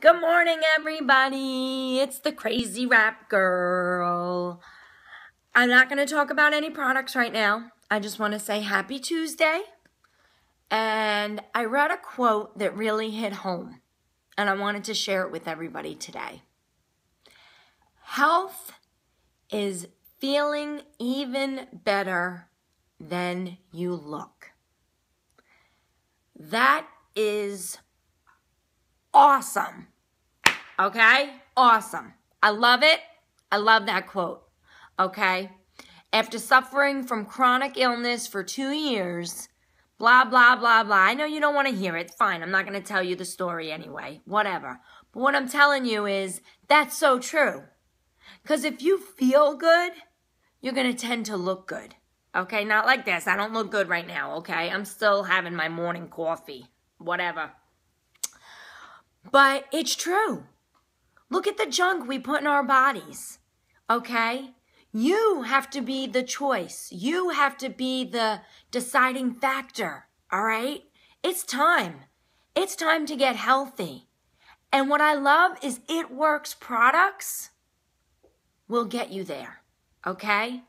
Good morning, everybody. It's the Crazy Rap Girl. I'm not going to talk about any products right now. I just want to say happy Tuesday. And I read a quote that really hit home, and I wanted to share it with everybody today. Health is feeling even better than you look. That is awesome. Okay? Awesome. I love it. I love that quote. Okay? After suffering from chronic illness for two years, blah, blah, blah, blah. I know you don't want to hear it. Fine. I'm not going to tell you the story anyway. Whatever. But what I'm telling you is that's so true. Because if you feel good, you're going to tend to look good. Okay? Not like this. I don't look good right now. Okay? I'm still having my morning coffee. Whatever. But it's true. Look at the junk we put in our bodies, okay? You have to be the choice. You have to be the deciding factor, all right? It's time. It's time to get healthy. And what I love is It Works products will get you there, okay?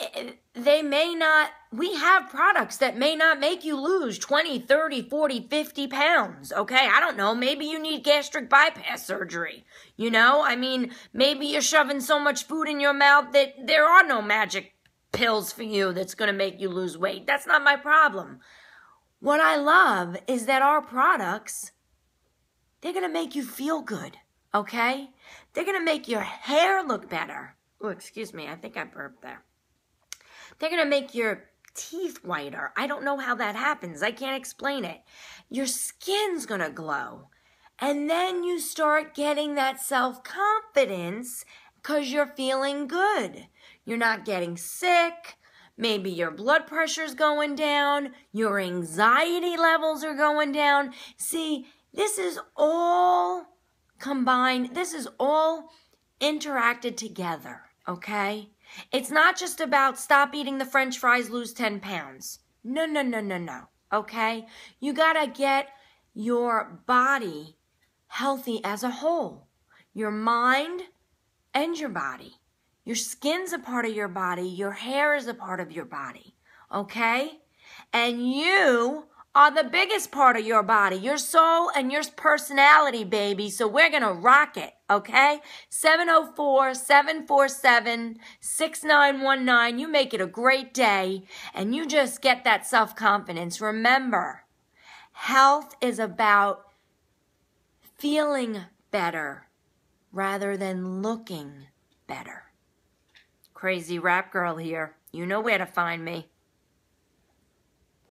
Eh, eh, they may not we have products that may not make you lose 20, 30, 40, 50 pounds. Okay. I don't know. Maybe you need gastric bypass surgery. You know, I mean, maybe you're shoving so much food in your mouth that there are no magic pills for you that's going to make you lose weight. That's not my problem. What I love is that our products, they're going to make you feel good. Okay. They're going to make your hair look better. Oh, excuse me. I think I burped there. They're going to make your teeth whiter. I don't know how that happens. I can't explain it. Your skin's gonna glow. And then you start getting that self confidence because you're feeling good. You're not getting sick. Maybe your blood pressure's going down. Your anxiety levels are going down. See, this is all combined, this is all interacted together, okay? It's not just about stop eating the french fries, lose 10 pounds. No, no, no, no, no. Okay? You gotta get your body healthy as a whole your mind and your body. Your skin's a part of your body, your hair is a part of your body. Okay? And you are the biggest part of your body, your soul and your personality, baby. So we're going to rock it, okay? 704 747 6919. You make it a great day and you just get that self confidence. Remember, health is about feeling better rather than looking better. Crazy rap girl here. You know where to find me.